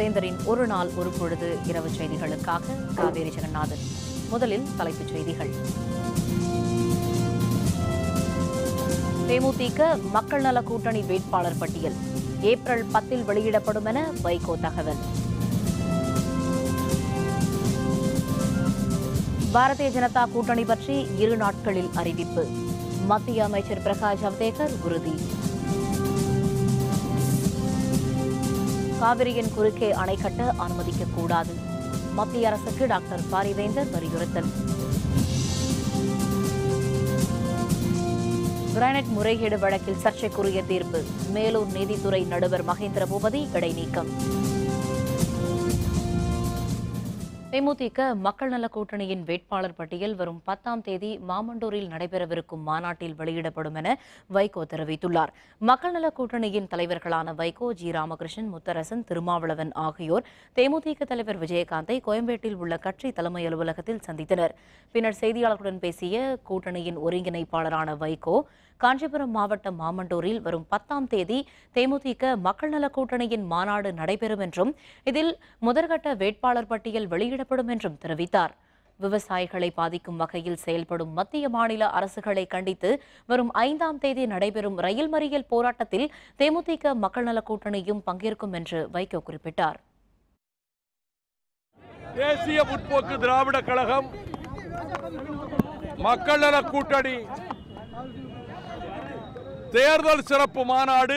வேந்தரின் ஒரு நாள் ஒரு பொழுது இரவு செய்திகளுக்காக காவேரி ஜெகநாதன் முதலில் தலைப்புச் செய்திகள் தேமுதிக மக்கள் நல கூட்டணி வேட்பாளர் பட்டியல் ஏப்ரல் பத்தில் வெளியிடப்படும் என வைகோ தகவல் பாரதிய ஜனதா கூட்டணி பற்றி இரு நாட்களில் அறிவிப்பு மத்திய அமைச்சர் பிரகாஷ் ஜவ்டேகர் உறுதி காவிரியின் குறுக்கே அணை கட்ட அனுமதிக்கக்கூடாது கூடாது மத்திய அரசுக்கு டாக்டர் பாரிவேந்தர் வலியுறுத்தல் கிரானைட் முறைகேடு வழக்கில் சர்ச்சைக்குரிய தீர்ப்பு மேலூர் நீதித்துறை நடுவர் மகேந்திர பூபதி இடைநீக்கம் தேமுதிக மக்கள் நல கூட்டணியின் வேட்பாளர் பட்டியல் வரும் பத்தாம் தேதி மாமண்டூரில் நடைபெறவிருக்கும் மாநாட்டில் வெளியிடப்படும் என வைகோ தெரிவித்துள்ளார் மக்கள் நல கூட்டணியின் தலைவர்களான வைகோ ஜி ராமகிருஷ்ணன் முத்தரசன் திருமாவளவன் ஆகியோர் தேமுதிக தலைவர் விஜயகாந்தை கோயம்பேட்டில் உள்ள கட்சி தலைமை அலுவலகத்தில் சந்தித்தனர் பின்னர் செய்தியாளர்களுடன் பேசிய கூட்டணியின் ஒருங்கிணைப்பாளரான வைகோ காஞ்சிபுரம் மாவட்டம் மாமண்டூரில் வரும் பத்தாம் தேதி தேமுதிக மக்கள் நல கூட்டணியின் மாநாடு நடைபெறும் என்றும் இதில் முதற்கட்ட வேட்பாளர் பட்டியல் வெளியிடப்படும் என்றும் தெரிவித்தார் விவசாயிகளை பாதிக்கும் வகையில் செயல்படும் மத்திய மாநில அரசுகளை கண்டித்து வரும் ஐந்தாம் தேதி நடைபெறும் ரயில் மறியல் போராட்டத்தில் தேமுதிக மக்கள் நல கூட்டணியும் பங்கேற்கும் என்று வைகோ குறிப்பிட்டார் தேசிய முற்போக்கு திராவிட கழகம் மக்கள் நல கூட்டணி தேர்தல் சிறப்பு மாநாடு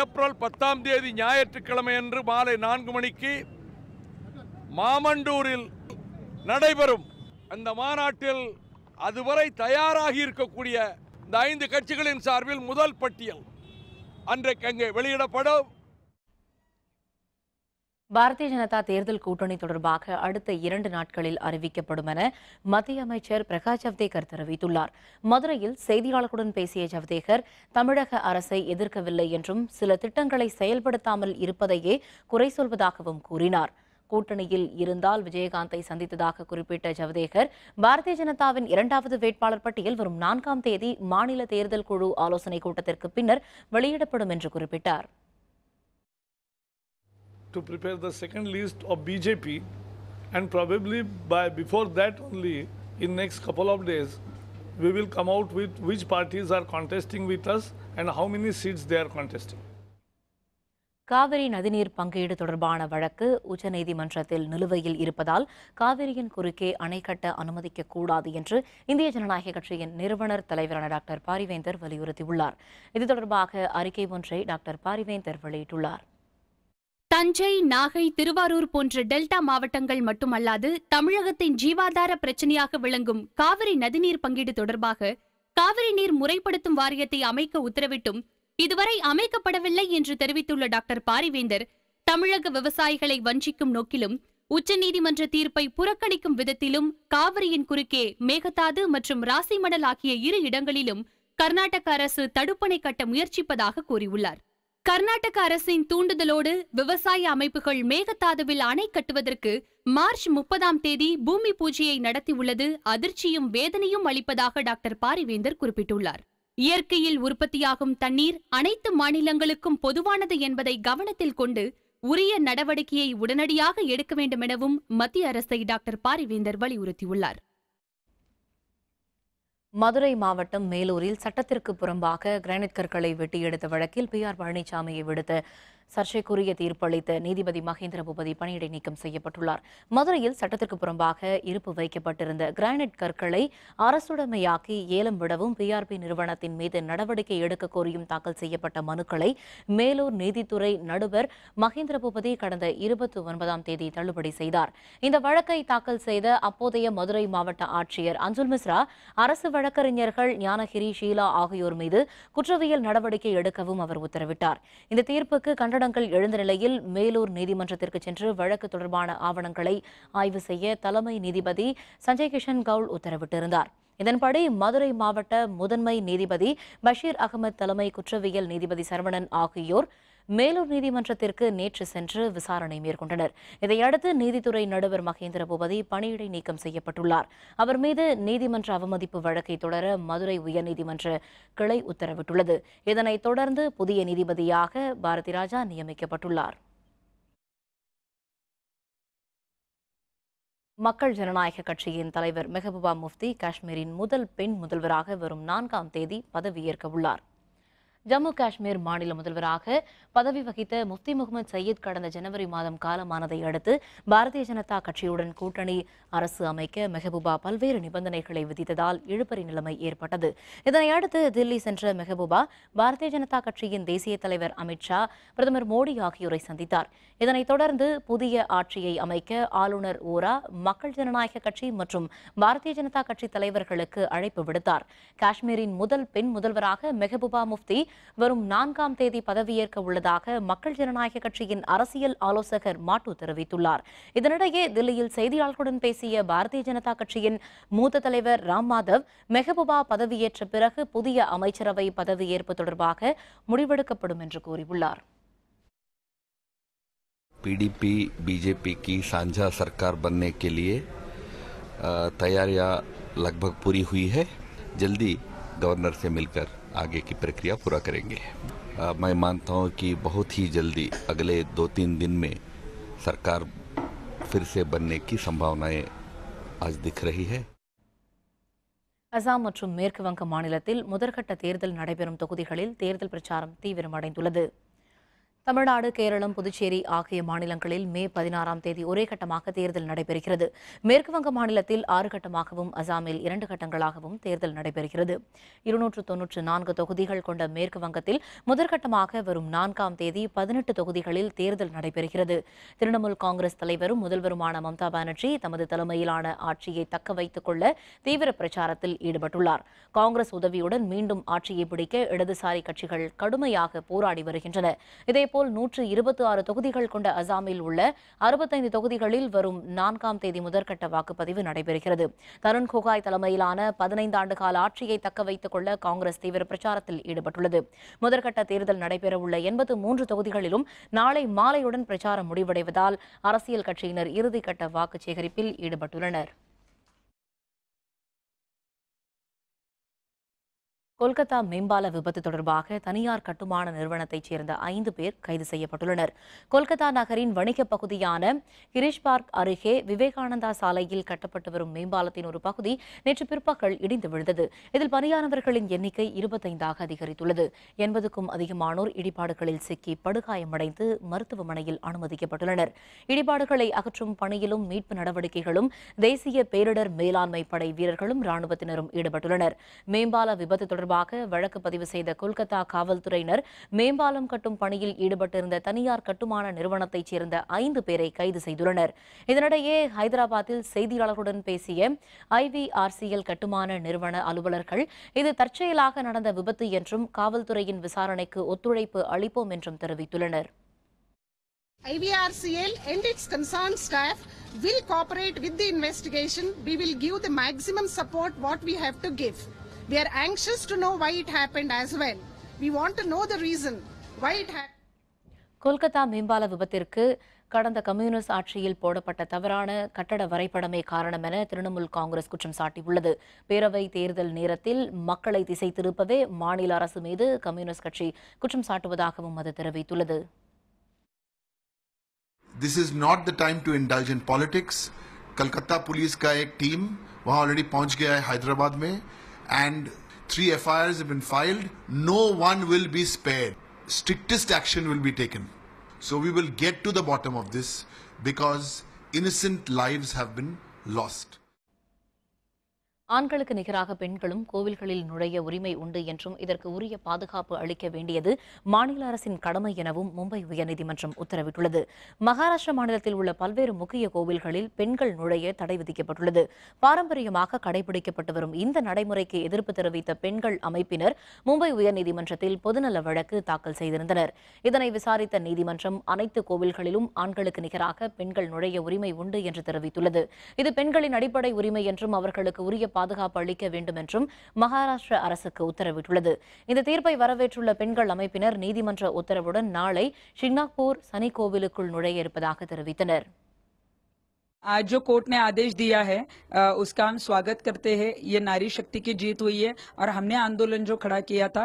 ஏப்ரல் பத்தாம் தேதி ஞாயிற்றுக்கிழமை அன்று மாலை நான்கு மணிக்கு மாமண்டூரில் நடைபெறும் அந்த மாநாட்டில் அதுவரை தயாராகி இருக்கக்கூடிய இந்த ஐந்து கட்சிகளின் சார்பில் முதல் பட்டியல் அன்றைக்கு அங்கே வெளியிடப்படும் பாரதிய ஜனதா தேர்தல் கூட்டணி தொடர்பாக அடுத்த இரண்டு நாட்களில் அறிவிக்கப்படும் என மத்திய அமைச்சர் பிரகாஷ் ஜவ்தேகர் தெரிவித்துள்ளார் மதுரையில் செய்தியாளர்களுடன் பேசிய ஜவ்தேகர் தமிழக அரசை எதிர்க்கவில்லை என்றும் சில திட்டங்களை செயல்படுத்தாமல் இருப்பதையே குறை சொல்வதாகவும் கூறினார் கூட்டணியில் இருந்தால் விஜயகாந்தை சந்தித்ததாக குறிப்பிட்ட ஜவதேகர் பாரதிய ஜனதாவின் இரண்டாவது வேட்பாளர் பட்டியல் வரும் நான்காம் தேதி மாநில தேர்தல் குழு ஆலோசனைக் கூட்டத்திற்கு பின்னர் வெளியிடப்படும் என்று குறிப்பிட்டார் to prepare the second list of BJP and probably by before that only in next couple of days we will come out with which parties are contesting with us and how many seats they are contesting. Kaveri நதிநீர் பங்கீடு தொடர்பான வழக்கு உச்சநீதிமன்றத்தில் நிலுவையில் இருப்பதால் காவிரியின் குறுக்கே அணை கட்ட அனுமதிக்கக்கூடாது என்று இந்திய ஜனநாயக கட்சியின் நிறுவனர் தலைவரான டாக்டர் பாரிவேந்தர் வலியுறுத்தியுள்ளார் இது தொடர்பாக அறிக்கை ஒன்றை டாக்டர் பாரிவேந்தர் வெளியிட்டுள்ளார் தஞ்சை நாகை திருவாரூர் போன்ற டெல்டா மாவட்டங்கள் மட்டுமல்லாது தமிழகத்தின் ஜீவாதார பிரச்சனையாக விளங்கும் காவிரி நதிநீர் பங்கீடு தொடர்பாக காவிரி நீர் முறைப்படுத்தும் வாரியத்தை அமைக்க உத்தரவிட்டும் இதுவரை அமைக்கப்படவில்லை என்று தெரிவித்துள்ள டாக்டர் பாரிவேந்தர் தமிழக விவசாயிகளை வஞ்சிக்கும் நோக்கிலும் உச்சநீதிமன்ற தீர்ப்பை புறக்கணிக்கும் விதத்திலும் காவிரியின் குறுக்கே மேகதாது மற்றும் ராசிமணல் ஆகிய இரு இடங்களிலும் கர்நாடக அரசு தடுப்பணை கட்ட முயற்சிப்பதாக கூறியுள்ளார் கர்நாடக அரசின் தூண்டுதலோடு விவசாய அமைப்புகள் மேகதாதுவில் அணை கட்டுவதற்கு மார்ச் முப்பதாம் தேதி பூமி பூஜையை நடத்தியுள்ளது அதிர்ச்சியும் வேதனையும் அளிப்பதாக டாக்டர் பாரிவேந்தர் குறிப்பிட்டுள்ளார் இயற்கையில் உற்பத்தியாகும் தண்ணீர் அனைத்து மாநிலங்களுக்கும் பொதுவானது என்பதை கவனத்தில் கொண்டு உரிய நடவடிக்கையை உடனடியாக எடுக்க வேண்டும் எனவும் மத்திய அரசை டாக்டர் பாரிவேந்தர் வலியுறுத்தியுள்ளார் மதுரை மாவட்டம் மேலூரில் சட்டத்திற்கு புறம்பாக கிரானைட் கற்களை வெட்டி எடுத்த வழக்கில் பி ஆர் பழனிசாமியை விடுத்து சர்ச்சைக்குரிய தீர்ப்பளித்த நீதிபதி மகேந்திர பூபதி பணியிடை நீக்கம் செய்யப்பட்டுள்ளார் மதுரையில் சட்டத்திற்கு புறம்பாக இருப்பு வைக்கப்பட்டிருந்த கிரானைட் கற்களை அரசுடைமையாக்கி ஏலம் விடவும் பிஆர்பி நிறுவனத்தின் மீது நடவடிக்கை எடுக்க கோரியும் தாக்கல் செய்யப்பட்ட மனுக்களை மேலூர் நீதித்துறை நடுவர் மகேந்திர பூபதி கடந்த இருபத்தி ஒன்பதாம் தேதி தள்ளுபடி செய்தார் இந்த வழக்கை தாக்கல் செய்த அப்போதைய மதுரை மாவட்ட ஆட்சியர் அஞ்சுல் மிஸ்ரா அரசு வழக்கறிஞர்கள் ஞானகிரி ஷீலா ஆகியோர் மீது குற்றவியல் நடவடிக்கை எடுக்கவும் அவர் உத்தரவிட்டார் இந்த தீர்ப்புக்கு கண்டனங்கள் எழுந்த நிலையில் மேலூர் நீதிமன்றத்திற்கு சென்று வழக்கு தொடர்பான ஆவணங்களை ஆய்வு செய்ய தலைமை நீதிபதி சஞ்சய் கிஷன் கவுல் உத்தரவிட்டிருந்தார் இதன்படி மதுரை மாவட்ட முதன்மை நீதிபதி பஷீர் அகமது தலைமை குற்றவியல் நீதிபதி சரவணன் ஆகியோர் மேலூர் நீதிமன்றத்திற்கு நேற்று சென்று விசாரணை மேற்கொண்டனர் இதையடுத்து நீதித்துறை நடுவர் மகேந்திர பூபதி பணியிடை நீக்கம் செய்யப்பட்டுள்ளார் அவர் மீது நீதிமன்ற அவமதிப்பு வழக்கை தொடர மதுரை உயர்நீதிமன்ற கிளை உத்தரவிட்டுள்ளது இதனைத் தொடர்ந்து புதிய நீதிபதியாக பாரதி ராஜா நியமிக்கப்பட்டுள்ளார் மக்கள் ஜனநாயக கட்சியின் தலைவர் மெஹபூபா முஃப்தி காஷ்மீரின் முதல் பெண் முதல்வராக வரும் நான்காம் தேதி பதவியேற்க உள்ளார் ஜம்மு காஷ்மீர் மாநில முதல்வராக பதவி வகித்த முஃப்தி முகமது சையீத் கடந்த ஜனவரி மாதம் காலமானதை அடுத்து பாரதிய ஜனதா கட்சியுடன் கூட்டணி அரசு அமைக்க மெஹபூபா பல்வேறு நிபந்தனைகளை விதித்ததால் இழுபறி நிலைமை ஏற்பட்டது இதனையடுத்து தில்லி சென்ற மெஹபூபா பாரதிய ஜனதா கட்சியின் தேசிய தலைவர் அமித்ஷா பிரதமர் மோடி ஆகியோரை சந்தித்தார் இதனைத் தொடர்ந்து புதிய ஆட்சியை அமைக்க ஆளுநர் ஓரா மக்கள் ஜனநாயக கட்சி மற்றும் பாரதிய ஜனதா கட்சி தலைவர்களுக்கு அழைப்பு விடுத்தார் காஷ்மீரின் முதல் பெண் முதல்வராக மெஹபூபா முஃப்தி வரும் நான்காம் தேதி பதவியேற்க உள்ளதாக மக்கள் ஜனநாயக கட்சியின் அரசியல் ஆலோசகர் மாட்டு தெரிவித்துள்ளார் இதனிடையே தில்லியில் செய்தியாளர்களுடன் பேசிய பாரதிய ஜனதா கட்சியின் மூத்த தலைவர் ராம் மாதவ் மெஹபூபா பதவியேற்ற பிறகு புதிய அமைச்சரவை பதவியேற்பு தொடர்பாக முடிவெடுக்கப்படும் என்று கூறியுள்ளார் पीडीपी बीजेपी की साझा सरकार बनने के लिए तैयारियां लगभग पूरी हुई है जल्दी गवर्नर से मिलकर आगे की प्रक्रिया पूरा करेंगे आ, मैं मानता हूँ कि बहुत ही जल्दी अगले दो तीन दिन में सरकार फिर से बनने की संभावनाएं आज दिख रही है அசாம் மற்றும் மேற்கு வங்க மாநிலத்தில் முதற்கட்ட தேர்தல் நடைபெறும் தொகுதிகளில் தேர்தல் பிரச்சாரம் தீவிரமடைந்துள்ளது தமிழ்நாடு கேரளம் புதுச்சேரி ஆகிய மாநிலங்களில் மே பதினாறாம் தேதி ஒரே கட்டமாக தேர்தல் நடைபெறுகிறது மேற்குவங்க மாநிலத்தில் ஆறு கட்டமாகவும் அசாமில் இரண்டு கட்டங்களாகவும் தேர்தல் நடைபெறுகிறது இருநூற்று தொன்னூற்று நான்கு தொகுதிகள் கொண்ட மேற்குவங்கத்தில் முதற்கட்டமாக வரும் நான்காம் தேதி பதினெட்டு தொகுதிகளில் தேர்தல் நடைபெறுகிறது திரிணாமுல் காங்கிரஸ் தலைவரும் முதல்வருமான மம்தா பானர்ஜி தமது தலைமையிலான ஆட்சியை தக்க வைத்துக் கொள்ள தீவிர பிரச்சாரத்தில் ஈடுபட்டுள்ளார் காங்கிரஸ் உதவியுடன் மீண்டும் ஆட்சியை பிடிக்க இடதுசாரி கட்சிகள் கடுமையாக போராடி வருகின்றன அதேபோல் நூற்று இருபத்தி ஆறு தொகுதிகள் கொண்ட அசாமில் உள்ள அறுபத்தைந்து தொகுதிகளில் வரும் நான்காம் தேதி முதற்கட்ட வாக்குப்பதிவு நடைபெறுகிறது தருண் கோகாய் தலைமையிலான பதினைந்து ஆண்டு கால ஆட்சியை தக்க வைத்துக் கொள்ள காங்கிரஸ் தீவிர பிரச்சாரத்தில் ஈடுபட்டுள்ளது முதற்கட்ட தேர்தல் நடைபெறவுள்ள எண்பத்து மூன்று தொகுதிகளிலும் நாளை மாலையுடன் பிரச்சாரம் முடிவடைவதால் அரசியல் கட்சியினர் இறுதிக்கட்ட வாக்கு சேகரிப்பில் ஈடுபட்டுள்ளனர் கொல்கத்தா மேம்பால விபத்து தொடர்பாக தனியார் கட்டுமான நிறுவனத்தைச் சேர்ந்த ஐந்து பேர் கைது செய்யப்பட்டுள்ளனர் கொல்கத்தா நகரின் வணிக பகுதியான கிரிஷ் பார்க் அருகே விவேகானந்தா சாலையில் கட்டப்பட்டு வரும் மேம்பாலத்தின் ஒரு பகுதி நேற்று பிற்பகல் இடிந்து விழுந்தது இதில் பணியானவர்களின் எண்ணிக்கை இருபத்தைந்தாக அதிகரித்துள்ளது எண்பதுக்கும் அதிகமானோர் இடிபாடுகளில் சிக்கி படுகாயமடைந்து மருத்துவமனையில் அனுமதிக்கப்பட்டுள்ளனர் இடிபாடுகளை அகற்றும் பணியிலும் மீட்பு நடவடிக்கைகளும் தேசிய பேரிடர் மேலாண்மை படை வீரர்களும் ராணுவத்தினரும் ஈடுபட்டுள்ளனர் மேம்பால விபத்து தொடர்பாக தொடர்பாக வழக்கு பதிவு செய்த கொல்கத்தா காவல்துறையினர் மேம்பாலம் கட்டும் பணியில் ஈடுபட்டிருந்த தனியார் கட்டுமான நிறுவனத்தைச் சேர்ந்த ஐந்து பேரை கைது செய்துள்ளனர் இதனிடையே ஹைதராபாத்தில் செய்தியாளர்களுடன் பேசிய ஐவிஆர்சிஎல் கட்டுமான நிறுவன அலுவலர்கள் இது தற்செயலாக நடந்த விபத்து என்றும் காவல்துறையின் விசாரணைக்கு ஒத்துழைப்பு அளிப்போம் என்றும் தெரிவித்துள்ளனர் IVRCL and its concerned staff will cooperate with the investigation. We will give the maximum support what we have to give. We are anxious to know why it happened as well. We want to know the reason why it happened. Kolkata மேம்பால விபத்திற்கு கடந்த communist ஆட்சியில் போடப்பட்ட தவறான கட்டட வரைபடமே காரணம் என திரிணாமுல் காங்கிரஸ் குற்றம் சாட்டியுள்ளது பேரவை தேர்தல் நேரத்தில் மக்களை திசை திருப்பவே மாநில அரசு மீது கம்யூனிஸ்ட் கட்சி குற்றம் சாட்டுவதாகவும் அது தெரிவித்துள்ளது This is not the time to indulge in politics. Calcutta police का एक टीम वहां ऑलरेडी पहुंच and three FIRs have been filed, no one will be spared. Strictest action will be taken. So we will get to the bottom of this because innocent lives have been lost. ஆண்களுக்கு நிகராக பெண்களும் கோவில்களில் நுழைய உரிமை உண்டு என்றும் இதற்கு உரிய பாதுகாப்பு அளிக்க வேண்டியது மாநில அரசின் கடமை எனவும் மும்பை உயர்நீதிமன்றம் உத்தரவிட்டுள்ளது மகாராஷ்டிரா மாநிலத்தில் உள்ள பல்வேறு முக்கிய கோவில்களில் பெண்கள் நுழைய தடை விதிக்கப்பட்டுள்ளது பாரம்பரியமாக கடைபிடிக்கப்பட்டு வரும் இந்த நடைமுறைக்கு எதிர்ப்பு தெரிவித்த பெண்கள் அமைப்பினர் மும்பை உயர்நீதிமன்றத்தில் பொதுநல வழக்கு தாக்கல் செய்திருந்தனர் இதனை விசாரித்த நீதிமன்றம் அனைத்து கோவில்களிலும் ஆண்களுக்கு நிகராக பெண்கள் நுழைய உரிமை உண்டு என்று தெரிவித்துள்ளது இது பெண்களின் அடிப்படை உரிமை என்றும் அவர்களுக்கு உரிய महाराष्ट्र उत्तर வேண்டும் आज जो कोर्ट ने आदेश दिया है उसका हम स्वागत करते हैं ये नारी शक्ति की जीत हुई है और हमने आंदोलन जो खड़ा किया था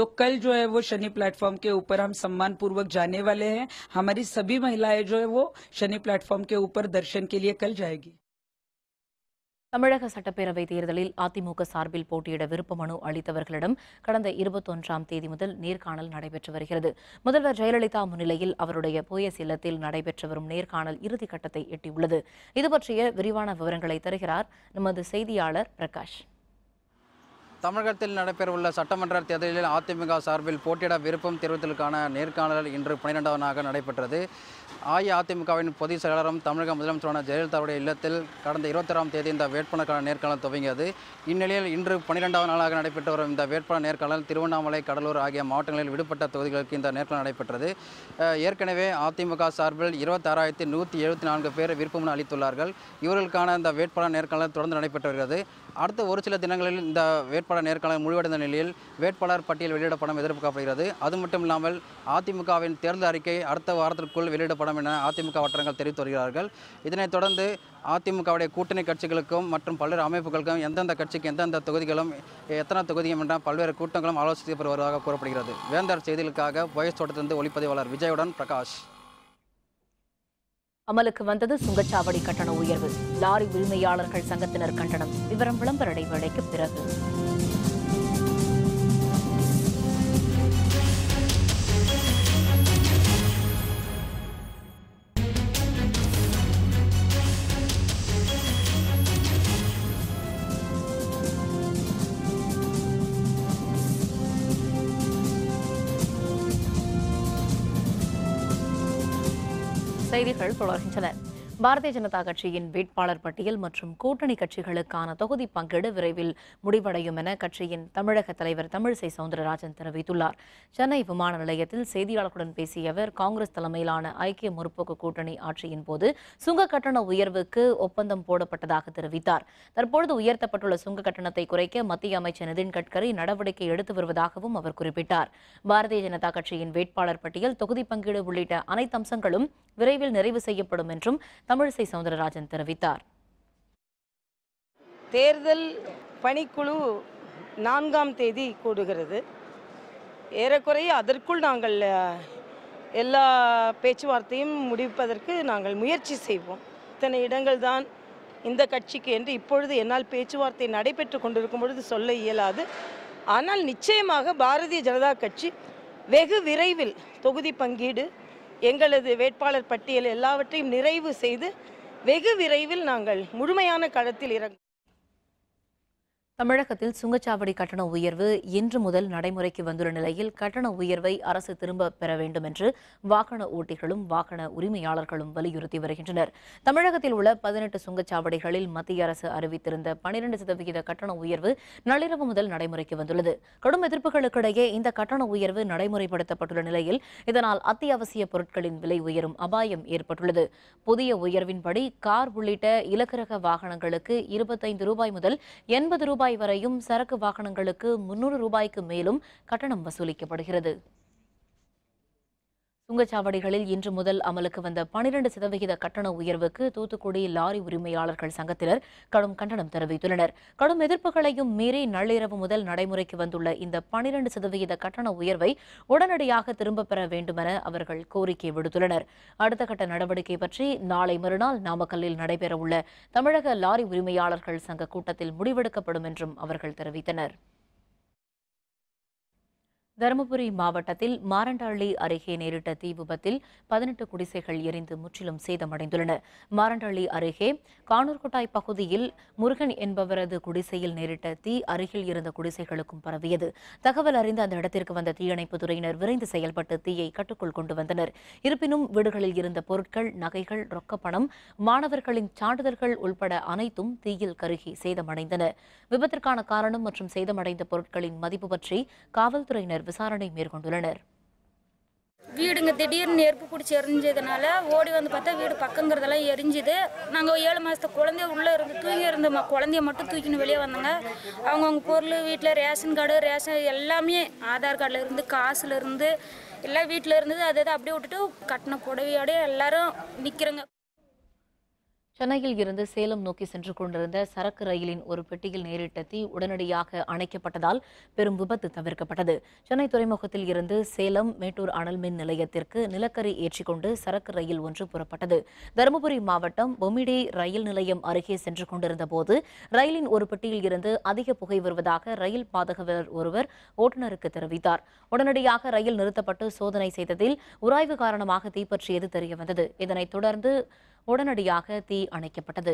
तो कल जो है वो शनि प्लेटफॉर्म के ऊपर हम सम्मान पूर्वक जाने वाले हैं हमारी सभी महिलाएं जो है वो शनि प्लेटफॉर्म के ऊपर दर्शन के लिए कल जाएगी தமிழக சட்டப்பேரவை தேர்தலில் அதிமுக சார்பில் போட்டியிட விருப்ப மனு அளித்தவர்களிடம் கடந்த இருபத்தொன்றாம் தேதி முதல் நேர்காணல் நடைபெற்று வருகிறது முதல்வர் ஜெயலலிதா முன்னிலையில் அவருடைய போயஸ் இல்லத்தில் நடைபெற்று வரும் நேர்காணல் இறுதிக்கட்டத்தை எட்டியுள்ளது இதுபற்றிய விரிவான விவரங்களை தருகிறார் நமது செய்தியாளர் பிரகாஷ் தமிழகத்தில் நடைபெறவுள்ள சட்டமன்ற தேர்தலில் அதிமுக சார்பில் போட்டியிட விருப்பம் தெரிவித்தலுக்கான நேர்காணல் இன்று பனிரெண்டாவதாக நடைபெற்றது அஇஅதிமுகவின் பொதுச் செயலாளரும் தமிழக முதலமைச்சரான ஜெயலலிதாவுடைய இல்லத்தில் கடந்த இருபத்தாறாம் தேதி இந்த வேட்பாளருக்கான நேர்காணல் துவங்கியது இந்நிலையில் இன்று பனிரெண்டாவது நாளாக நடைபெற்று வரும் இந்த வேட்பாளர் நேர்காணல் திருவண்ணாமலை கடலூர் ஆகிய மாவட்டங்களில் விடுபட்ட தொகுதிகளுக்கு இந்த நேர்காணல் நடைபெற்றது ஏற்கனவே அதிமுக சார்பில் இருபத்தாறாயிரத்தி நூற்றி எழுபத்தி நான்கு பேர் விருப்பம் அளித்துள்ளார்கள் இவர்களுக்கான இந்த வேட்பாளர் நேர்காணல் தொடர்ந்து நடைபெற்று வருகிறது அடுத்த ஒரு சில தினங்களில் இந்த வேட்பாளர் நேர்காணல் முடிவடைந்த நிலையில் வேட்பாளர் பட்டியல் வெளியிடப்படும் எதிர்பார்க்கப்படுகிறது அது மட்டும் இல்லாமல் அதிமுகவின் தேர்தல் அறிக்கை அடுத்த வாரத்திற்குள் வெளியிடப்படும் என அதிமுக வட்டாரங்கள் தெரிவித்து வருகிறார்கள் இதனைத் தொடர்ந்து அதிமுகவுடைய கூட்டணி கட்சிகளுக்கும் மற்றும் பல்வேறு அமைப்புகளுக்கும் எந்தெந்த கட்சிக்கு எந்தெந்த தொகுதிகளும் எத்தனை தொகுதியும் என்ற பல்வேறு கூட்டங்களும் ஆலோசிக்கப்பட்டு வருவதாக கூறப்படுகிறது வேந்தர் செய்திகளுக்காக வயசு தோட்டத்திலிருந்து ஒளிப்பதிவாளர் விஜயுடன் பிரகாஷ் அமலுக்கு வந்தது சுங்கச்சாவடி கட்டண உயர்வு லாரி உரிமையாளர்கள் சங்கத்தினர் கண்டனம் விவரம் விளம்பர இடைவேளைக்கு பிறகு 好了，好了，听出来了。பாரதிய ஜனதா கட்சியின் வேட்பாளர் பட்டியல் மற்றும் கூட்டணி கட்சிகளுக்கான தொகுதி பங்கீடு விரைவில் முடிவடையும் என கட்சியின் தமிழக தலைவர் தமிழிசை சவுந்தரராஜன் தெரிவித்துள்ளார் சென்னை விமான நிலையத்தில் செய்தியாளர்களுடன் பேசிய அவர் காங்கிரஸ் தலைமையிலான ஐக்கிய முற்போக்கு கூட்டணி ஆட்சியின் போது சுங்க கட்டண உயர்வுக்கு ஒப்பந்தம் போடப்பட்டதாக தெரிவித்தார் தற்பொழுது உயர்த்தப்பட்டுள்ள சுங்க கட்டணத்தை குறைக்க மத்திய அமைச்சர் நிதின் கட்கரி நடவடிக்கை எடுத்து வருவதாகவும் அவர் குறிப்பிட்டார் பாரதிய ஜனதா கட்சியின் வேட்பாளர் பட்டியல் தொகுதி பங்கீடு உள்ளிட்ட அனைத்து அம்சங்களும் விரைவில் நிறைவு செய்யப்படும் என்றும் தமிழிசை சவுந்தரராஜன் தெரிவித்தார் தேர்தல் பணிக்குழு நான்காம் தேதி கூடுகிறது ஏறக்குறைய அதற்குள் நாங்கள் எல்லா பேச்சுவார்த்தையும் முடிப்பதற்கு நாங்கள் முயற்சி செய்வோம் இத்தனை இடங்கள் தான் இந்த கட்சிக்கு என்று இப்பொழுது என்னால் பேச்சுவார்த்தை நடைபெற்று கொண்டிருக்கும் பொழுது சொல்ல இயலாது ஆனால் நிச்சயமாக பாரதிய ஜனதா கட்சி வெகு விரைவில் தொகுதி பங்கீடு எங்களது வேட்பாளர் பட்டியல் எல்லாவற்றையும் நிறைவு செய்து வெகு விரைவில் நாங்கள் முழுமையான களத்தில் இறங்கும் தமிழகத்தில் சுங்கச்சாவடி கட்டண உயர்வு இன்று முதல் நடைமுறைக்கு வந்துள்ள நிலையில் கட்டண உயர்வை அரசு திரும்ப பெற வேண்டும் என்று வாகன ஓட்டிகளும் வாகன உரிமையாளர்களும் வலியுறுத்தி வருகின்றனர் தமிழகத்தில் உள்ள பதினெட்டு சுங்கச்சாவடிகளில் மத்திய அரசு அறிவித்திருந்த பனிரெண்டு சதவிகித கட்டண உயர்வு நள்ளிரவு முதல் நடைமுறைக்கு வந்துள்ளது கடும் எதிர்ப்புகளுக்கிடையே இந்த கட்டண உயர்வு நடைமுறைப்படுத்தப்பட்டுள்ள நிலையில் இதனால் அத்தியாவசிய பொருட்களின் விலை உயரும் அபாயம் ஏற்பட்டுள்ளது புதிய உயர்வின்படி கார் உள்ளிட்ட இலக்கரக வாகனங்களுக்கு இருபத்தைந்து ரூபாய் முதல் எண்பது ரூபாய் ரூபாய் வரையும் சரக்கு வாகனங்களுக்கு முன்னூறு ரூபாய்க்கு மேலும் கட்டணம் வசூலிக்கப்படுகிறது சுங்கச்சாவடிகளில் இன்று முதல் அமலுக்கு வந்த பனிரெண்டு சதவிகித கட்டண உயர்வுக்கு தூத்துக்குடி லாரி உரிமையாளர்கள் சங்கத்தினர் கடும் கண்டனம் தெரிவித்துள்ளனர் கடும் எதிர்ப்புகளையும் மீறி நள்ளிரவு முதல் நடைமுறைக்கு வந்துள்ள இந்த பனிரெண்டு சதவிகித கட்டண உயர்வை உடனடியாக திரும்பப் பெற வேண்டுமென அவர்கள் கோரிக்கை விடுத்துள்ளனர் அடுத்த கட்ட நடவடிக்கை பற்றி நாளை மறுநாள் நாமக்கல்லில் நடைபெறவுள்ள தமிழக லாரி உரிமையாளர்கள் சங்க கூட்டத்தில் முடிவெடுக்கப்படும் என்றும் அவர்கள் தெரிவித்தனர் தருமபுரி மாவட்டத்தில் மாரண்டாள்ளி அருகே நேரிட்ட தீ விபத்தில் பதினெட்டு குடிசைகள் எரிந்து முற்றிலும் சேதமடைந்துள்ளன மாரண்டாள்ளி அருகே கானூர்குட்டாய் பகுதியில் முருகன் என்பவரது குடிசையில் நேரிட்ட தீ அருகில் இருந்த குடிசைகளுக்கும் பரவியது தகவல் அறிந்த அந்த இடத்திற்கு வந்த தீயணைப்பு துறையினர் விரைந்து செயல்பட்டு தீயை கட்டுக்குள் கொண்டு வந்தனர் இருப்பினும் வீடுகளில் இருந்த பொருட்கள் நகைகள் ரொக்கப்பணம் மாணவர்களின் சான்றிதழ்கள் உள்பட அனைத்தும் தீயில் கருகி சேதமடைந்தன விபத்திற்கான காரணம் மற்றும் சேதமடைந்த பொருட்களின் மதிப்பு பற்றி காவல்துறையினர் விசாரணை மேற்கொண்டுள்ளனர் வீடுங்க திடீர்னு நெருப்பு பிடிச்சி எரிஞ்சதுனால ஓடி வந்து பார்த்தா வீடு பக்கங்கிறதெல்லாம் எரிஞ்சுது நாங்கள் ஏழு மாதத்து குழந்தைய உள்ளே இருந்து தூங்கி இருந்த குழந்தைய மட்டும் தூக்கின்னு வெளியே வந்தாங்க அவங்கவுங்க பொருள் வீட்டில் ரேஷன் கார்டு ரேஷன் எல்லாமே ஆதார் கார்டில் இருந்து காசுலேருந்து எல்லாம் வீட்டில் இருந்தது அதை அப்படியே விட்டுட்டு கட்டின புடவையோடய எல்லோரும் நிற்கிறேங்க சென்னையில் இருந்து சேலம் நோக்கி சென்று கொண்டிருந்த சரக்கு ரயிலின் ஒரு பெட்டியில் நேரிட்ட தீ உடனடியாக அணைக்கப்பட்டதால் பெரும் விபத்து தவிர்க்கப்பட்டது சென்னை துறைமுகத்தில் இருந்து சேலம் மேட்டூர் அனல் மின் நிலையத்திற்கு நிலக்கரி ஏற்றிக்கொண்டு சரக்கு ரயில் ஒன்று புறப்பட்டது தருமபுரி மாவட்டம் பொமிடி ரயில் நிலையம் அருகே சென்று கொண்டிருந்த போது ரயிலின் ஒரு பெட்டியில் இருந்து அதிக புகை வருவதாக ரயில் பாதகவர் ஒருவர் ஓட்டுநருக்கு தெரிவித்தார் உடனடியாக ரயில் நிறுத்தப்பட்டு சோதனை செய்ததில் உராய்வு காரணமாக தீப்பற்றியது தெரியவந்தது இதனைத் தொடர்ந்து உடனடியாக தீ அணைக்கப்பட்டது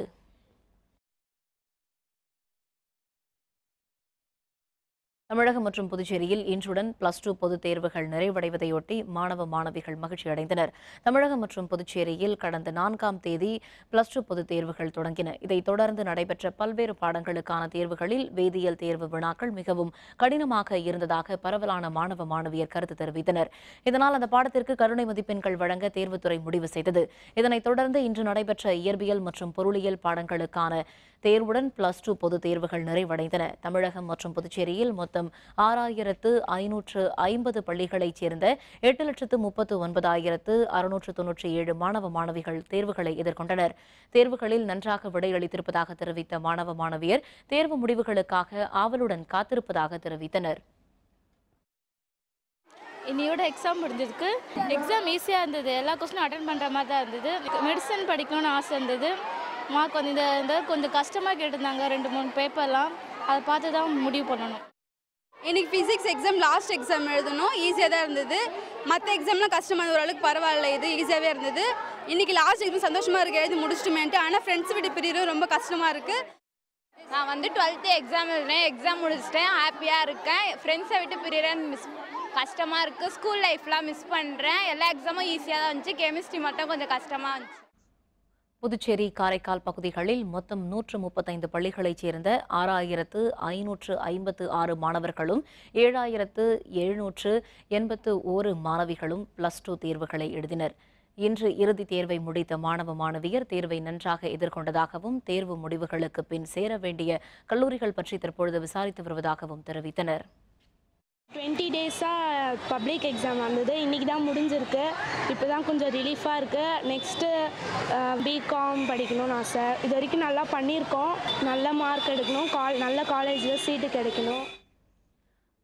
தமிழகம் மற்றும் புதுச்சேரியில் இன்றுடன் பிளஸ் டூ பொதுத் தேர்வுகள் நிறைவடைவதையொட்டி மாணவ மாணவிகள் மகிழ்ச்சி அடைந்தனர் தமிழகம் மற்றும் புதுச்சேரியில் கடந்த நான்காம் தேதி பிளஸ் டூ பொதுத் தேர்வுகள் தொடங்கின இதைத் தொடர்ந்து நடைபெற்ற பல்வேறு பாடங்களுக்கான தேர்வுகளில் வேதியியல் தேர்வு வினாக்கள் மிகவும் கடினமாக இருந்ததாக பரவலான மாணவ மாணவியர் கருத்து தெரிவித்தனர் இதனால் அந்த பாடத்திற்கு கருணை மதிப்பெண்கள் வழங்க தேர்வுத்துறை முடிவு செய்தது இதனைத் தொடர்ந்து இன்று நடைபெற்ற இயற்பியல் மற்றும் பொருளியல் பாடங்களுக்கான தேர்வுடன் பிளஸ் டூ பொதுத் தேர்வுகள் நிறைவடைந்தன தமிழகம் மற்றும் புதுச்சேரியில் மொத்தம் ஆறாயிரத்து ஐநூற்று ஐம்பது பள்ளிகளைச் சேர்ந்த எட்டு லட்சத்து முப்பத்து ஒன்பதாயிரத்து அறுநூற்று தொன்னூற்றி ஏழு மாணவ மாணவிகள் தேர்வுகளை எதிர்கொண்டனர் தேர்வுகளில் நன்றாக விடையளித்திருப்பதாக தெரிவித்த மாணவ மாணவியர் தேர்வு முடிவுகளுக்காக ஆவலுடன் காத்திருப்பதாக தெரிவித்தனர் இன்னையோட எக்ஸாம் முடிஞ்சிருக்கு எக்ஸாம் ஈஸியாக இருந்தது எல்லா கொஸ்டினும் அட்டன் பண்ணுற மாதிரி தான் இருந்தது மெடிசன் படிக்கணும்னு ஆசை இருந்தது மா கொஞ்சம் இதை இந்த கொஞ்சம் கஷ்டமாக கேட்டிருந்தாங்க ரெண்டு மூணு பேப்பர்லாம் அதை பார்த்து தான் முடிவு பண்ணணும் இன்றைக்கி ஃபிசிக்ஸ் எக்ஸாம் லாஸ்ட் எக்ஸாம் எழுதணும் ஈஸியாக தான் இருந்தது மற்ற எக்ஸாம்லாம் கஷ்டமான ஓரளவுக்கு பரவாயில்ல இது ஈஸியாகவே இருந்தது இன்றைக்கி லாஸ்ட் எக்ஸாம் சந்தோஷமாக இருக்குது எழுதி முடிச்சிட்டுமேன்ட்டு ஆனால் ஃப்ரெண்ட்ஸ் விட்டு பிரியரும் ரொம்ப கஷ்டமாக இருக்குது நான் வந்து டுவெல்த்து எக்ஸாம் எழுதுனேன் எக்ஸாம் முடிச்சிட்டேன் ஹாப்பியாக இருக்கேன் ஃப்ரெண்ட்ஸை விட்டு பிரியறேன் மிஸ் கஷ்டமாக இருக்குது ஸ்கூல் லைஃப்லாம் மிஸ் பண்ணுறேன் எல்லா எக்ஸாமும் ஈஸியாக தான் இருந்துச்சு கெமிஸ்ட்ரி மட்டும் கொஞ்சம் கஷ்டமாக இருந்துச்சு புதுச்சேரி காரைக்கால் பகுதிகளில் மொத்தம் நூற்று முப்பத்தைந்து பள்ளிகளைச் சேர்ந்த ஆறாயிரத்து ஐநூற்று ஐம்பத்து ஆறு மாணவர்களும் ஏழாயிரத்து எழுநூற்று எண்பத்து ஓரு மாணவிகளும் பிளஸ் டூ தேர்வுகளை எழுதினர் இன்று இறுதித் தேர்வை முடித்த மாணவ மாணவியர் தேர்வை நன்றாக எதிர்கொண்டதாகவும் தேர்வு முடிவுகளுக்கு பின் சேர வேண்டிய கல்லூரிகள் பற்றி தற்பொழுது விசாரித்து வருவதாகவும் தெரிவித்தனர் டுவெண்ட்டி டேஸாக பப்ளிக் எக்ஸாம் வந்தது இன்றைக்கி தான் முடிஞ்சிருக்கு இப்போ தான் கொஞ்சம் ரிலீஃபாக இருக்குது நெக்ஸ்ட்டு பிகாம் படிக்கணும்னு ஆசை இது வரைக்கும் நல்லா பண்ணியிருக்கோம் நல்ல மார்க் எடுக்கணும் கால் நல்ல காலேஜில் சீட்டு கிடைக்கணும்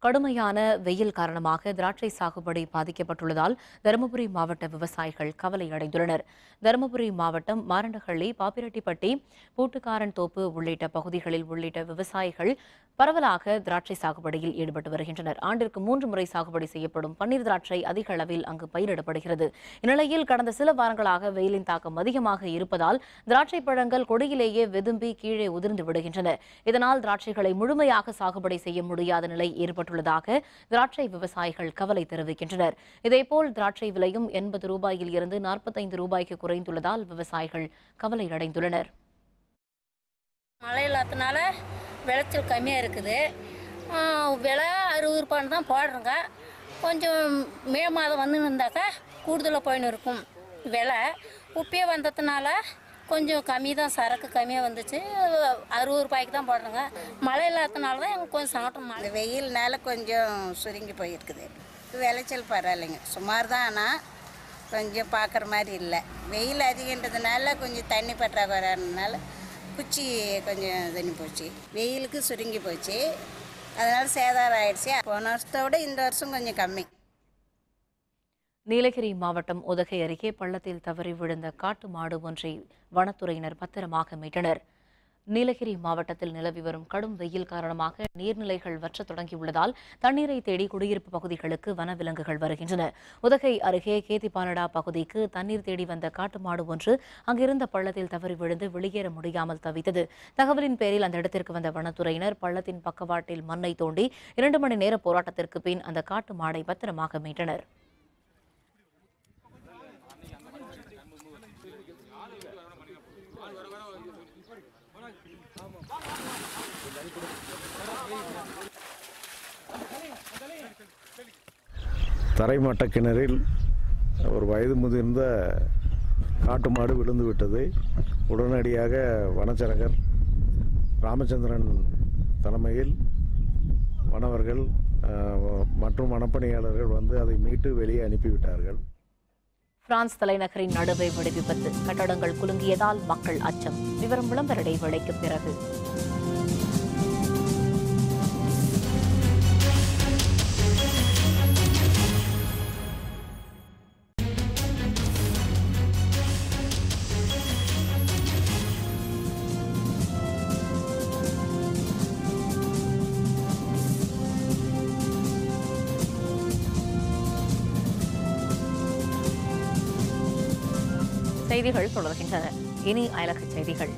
கடுமையான வெயில் காரணமாக திராட்சை சாகுபடி பாதிக்கப்பட்டுள்ளதால் தருமபுரி மாவட்ட விவசாயிகள் கவலை அடைந்துள்ளனர் தருமபுரி மாவட்டம் மாரண்டஹள்ளி பாப்பிரெட்டிப்பட்டி பூட்டுக்காரன் தோப்பு உள்ளிட்ட பகுதிகளில் உள்ளிட்ட விவசாயிகள் பரவலாக திராட்சை சாகுபடியில் ஈடுபட்டு வருகின்றனர் ஆண்டிற்கு மூன்று முறை சாகுபடி செய்யப்படும் பன்னீர் திராட்சை அதிக அளவில் அங்கு பயிரிடப்படுகிறது இந்நிலையில் கடந்த சில வாரங்களாக வெயிலின் தாக்கம் அதிகமாக இருப்பதால் திராட்சை பழங்கள் கொடியிலேயே வெதும்பி கீழே உதிர்ந்து விடுகின்றன இதனால் திராட்சைகளை முழுமையாக சாகுபடி செய்ய முடியாத நிலை ஏற்பட்டு ஏற்பட்டுள்ளதாக திராட்சை விவசாயிகள் கவலை தெரிவிக்கின்றனர் இதேபோல் திராட்சை விலையும் எண்பது ரூபாயில் இருந்து நாற்பத்தைந்து ரூபாய்க்கு குறைந்துள்ளதால் விவசாயிகள் கவலை அடைந்துள்ளனர் மழை இல்லாதனால விளைச்சல் கம்மியாக இருக்குது விலை அறுபது ரூபான்னு தான் போடுறோங்க கொஞ்சம் மே மாதம் வந்துன்னு இருந்தாக்கா கூடுதலாக போயின்னு இருக்கும் விலை உப்பே வந்ததுனால கொஞ்சம் கம்மி தான் சரக்கு கம்மியாக வந்துச்சு அறுபது ரூபாய்க்கு தான் போடுறோங்க மழை இல்லாததுனால தான் எங்களுக்கு கொஞ்சம் சாப்பிட மாட்டோம் வெயில்னால கொஞ்சம் சுருங்கி போயிருக்குது விளைச்சல் பரவாயில்லைங்க சுமார் தான் ஆனால் கொஞ்சம் பார்க்குற மாதிரி இல்லை வெயில் அதிகன்றதுனால கொஞ்சம் தண்ணி பற்றாக்குறதுனால குச்சி கொஞ்சம் தண்ணி போச்சு வெயிலுக்கு சுருங்கி போச்சு அதனால் சேதாரம் ஆயிடுச்சு போன வருஷத்தோட இந்த வருஷம் கொஞ்சம் கம்மி நீலகிரி மாவட்டம் உதகை அருகே பள்ளத்தில் தவறி விழுந்த காட்டு மாடு ஒன்றை வனத்துறையினர் பத்திரமாக மீட்டனர் நீலகிரி மாவட்டத்தில் நிலவி வரும் கடும் வெயில் காரணமாக நீர்நிலைகள் வற்ற தொடங்கியுள்ளதால் தண்ணீரை தேடி குடியிருப்பு பகுதிகளுக்கு வனவிலங்குகள் வருகின்றன உதகை அருகே கேத்திபாலடா பகுதிக்கு தண்ணீர் தேடி வந்த காட்டு மாடு ஒன்று அங்கிருந்த பள்ளத்தில் தவறி விழுந்து வெளியேற முடியாமல் தவித்தது தகவலின் பேரில் அந்த இடத்திற்கு வந்த வனத்துறையினர் பள்ளத்தின் பக்கவாட்டில் மண்ணை தோண்டி இரண்டு மணி நேர போராட்டத்திற்கு பின் அந்த காட்டு மாடை பத்திரமாக மீட்டனர் தரைமட்ட கிணறில் ஒரு வயது முதிர்ந்த காட்டு மாடு விழுந்து விட்டது உடனடியாக வனச்சரகர் ராமச்சந்திரன் தலைமையில் வனவர்கள் மற்றும் வனப்பணியாளர்கள் வந்து அதை மீட்டு வெளியே அனுப்பிவிட்டார்கள் பிரான்ஸ் தலைநகரின் நடுவே வெடி விபத்து கட்டடங்கள் குலுங்கியதால் மக்கள் அச்சம் விவரம் விளம்பர இடைவேளைக்கு பிறகு செய்திகள் தொடர்கின்றன இனி அயலக செய்திகள்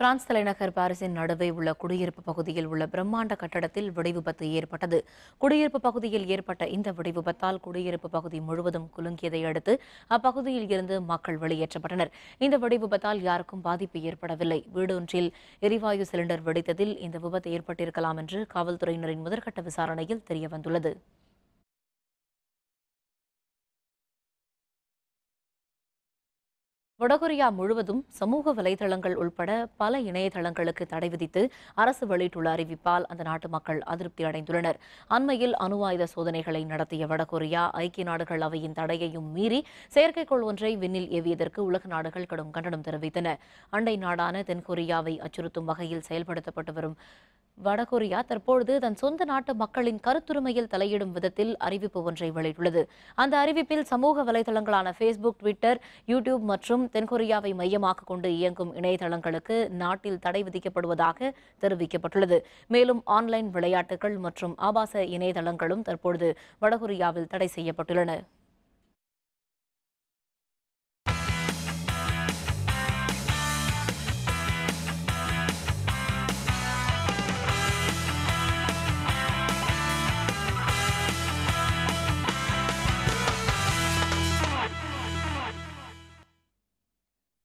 பிரான்ஸ் தலைநகர் பாரிஸின் நடுவே உள்ள குடியிருப்பு பகுதியில் உள்ள பிரம்மாண்ட கட்டடத்தில் வெடிவிபத்து ஏற்பட்டது குடியிருப்பு பகுதியில் ஏற்பட்ட இந்த வெடிவிபத்தால் குடியிருப்பு பகுதி முழுவதும் குலுங்கியதை அடுத்து அப்பகுதியில் இருந்து மக்கள் வெளியேற்றப்பட்டனர் இந்த வெடிவிபத்தால் யாருக்கும் பாதிப்பு ஏற்படவில்லை வீடொன்றில் எரிவாயு சிலிண்டர் வெடித்ததில் இந்த விபத்து ஏற்பட்டிருக்கலாம் என்று காவல்துறையினரின் முதற்கட்ட விசாரணையில் தெரியவந்துள்ளது வடகொரியா முழுவதும் சமூக வலைதளங்கள் உள்பட பல இணையதளங்களுக்கு தடை விதித்து அரசு வெளியிட்டுள்ள அறிவிப்பால் அந்த நாட்டு மக்கள் அதிருப்தி அடைந்துள்ளனர் அண்மையில் அணு ஆயுத சோதனைகளை நடத்திய வடகொரியா ஐக்கிய நாடுகள் அவையின் தடையையும் மீறி செயற்கைக்கோள் ஒன்றை விண்ணில் ஏவியதற்கு உலக நாடுகள் கடும் கண்டனம் தெரிவித்தன அண்டை நாடான தென்கொரியாவை அச்சுறுத்தும் வகையில் செயல்படுத்தப்பட்டு வரும் வடகொரியா தற்பொழுது தன் சொந்த நாட்டு மக்களின் கருத்துரிமையில் தலையிடும் விதத்தில் அறிவிப்பு ஒன்றை வெளியிட்டுள்ளது அந்த அறிவிப்பில் சமூக வலைதளங்களான ஃபேஸ்புக் ட்விட்டர் யூடியூப் மற்றும் தென்கொரியாவை மையமாக கொண்டு இயங்கும் இணையதளங்களுக்கு நாட்டில் தடை விதிக்கப்படுவதாக தெரிவிக்கப்பட்டுள்ளது மேலும் ஆன்லைன் விளையாட்டுகள் மற்றும் ஆபாச இணையதளங்களும் தற்பொழுது வடகொரியாவில் தடை செய்யப்பட்டுள்ளன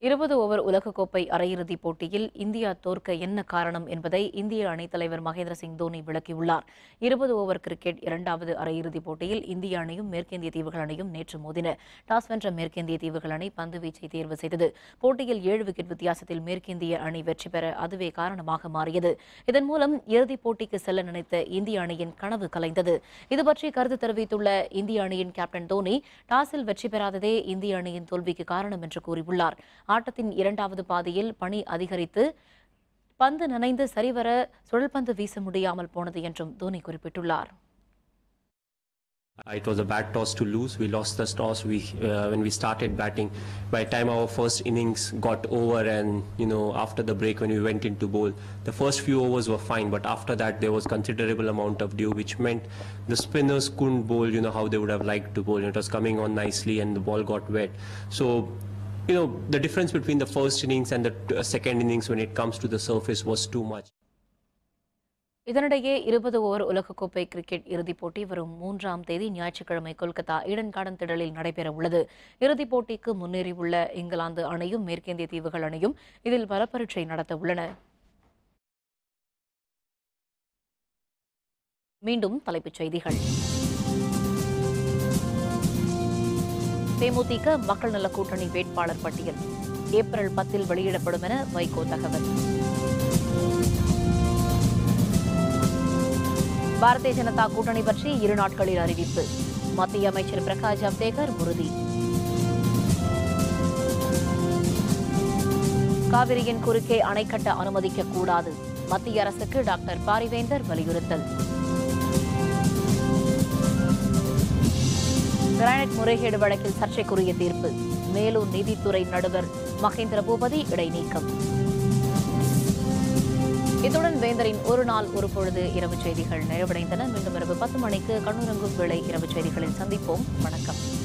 இருபது ஓவர் உலகக்கோப்பை அரையிறுதிப் போட்டியில் இந்தியா தோற்க என்ன காரணம் என்பதை இந்திய தலைவர் மகேந்திர சிங் தோனி விளக்கியுள்ளார் இருபது ஓவர் கிரிக்கெட் இரண்டாவது அரையிறுதிப் போட்டியில் இந்திய அணியும் மேற்கிந்திய தீவுகள் அணியும் நேற்று மோதின டாஸ் வென்ற மேற்கிந்திய தீவுகள் அணி பந்து வீச்சை தேர்வு செய்தது போட்டியில் ஏழு விக்கெட் வித்தியாசத்தில் மேற்கிந்திய அணி வெற்றி பெற அதுவே காரணமாக மாறியது இதன் மூலம் இறுதிப் போட்டிக்கு செல்ல நினைத்த இந்திய அணியின் கனவு கலைந்தது இதுபற்றி கருத்து தெரிவித்துள்ள இந்திய அணியின் கேப்டன் தோனி டாஸில் வெற்றி பெறாததே இந்திய அணியின் தோல்விக்கு காரணம் என்று கூறியுள்ளார் ஆட்டத்தின் இரண்டாவது பாதையில் பணி அதிகரித்து பந்து நனைந்து சரிவர பந்து வீச முடியாமல் போனது என்றும் தோனி குறிப்பிட்டுள்ளார் It was a bad toss to lose. We lost the toss we, uh, when we started batting. By the time our first innings got over and, you know, after the break when we went into bowl, the first few overs were fine. But after that, there was considerable amount of dew, which meant the spinners couldn't bowl, you know, how they would have liked to bowl. It was coming on nicely and the ball got wet. So you know, the difference between the first innings and the uh, second innings when it comes to the surface was too much. இதனிடையே இருபது over உலகக்கோப்பை cricket இறுதிப் போட்டி வரும் மூன்றாம் தேதி ஞாயிற்றுக்கிழமை Kolkata Eden garden திடலில் நடைபெற உள்ளது இறுதிப் போட்டிக்கு முன்னேறியுள்ள இங்கிலாந்து அணையும் மேற்கிந்திய தீவுகள் அணையும் இதில் பலப்பரீட்சை நடத்த உள்ளன மீண்டும் தலைப்புச் செய்திகள் தேமுதிக மக்கள் நல கூட்டணி வேட்பாளர் பட்டியல் ஏப்ரல் பத்தில் வெளியிடப்படும் என வைகோ தகவல் பாரதிய ஜனதா கூட்டணி பற்றி இரு நாட்களில் அறிவிப்பு மத்திய அமைச்சர் பிரகாஷ் ஜவ்டேகர் உறுதி காவிரியின் குறுக்கே அணை கட்ட அனுமதிக்கக்கூடாது மத்திய அரசுக்கு டாக்டர் பாரிவேந்தர் வலியுறுத்தல் கிரானைட் முறைகேடு வழக்கில் சர்ச்சைக்குரிய தீர்ப்பு மேலூர் நீதித்துறை நடுவர் மகேந்திர பூபதி இடைநீக்கம் இத்துடன் வேந்தரின் ஒரு நாள் ஒரு பொழுது இரவு செய்திகள் நிறைவடைந்தன மீண்டும் இரவு பத்து மணிக்கு கண்ணுரங்கும் விளை இரவு செய்திகளில் சந்திப்போம் வணக்கம்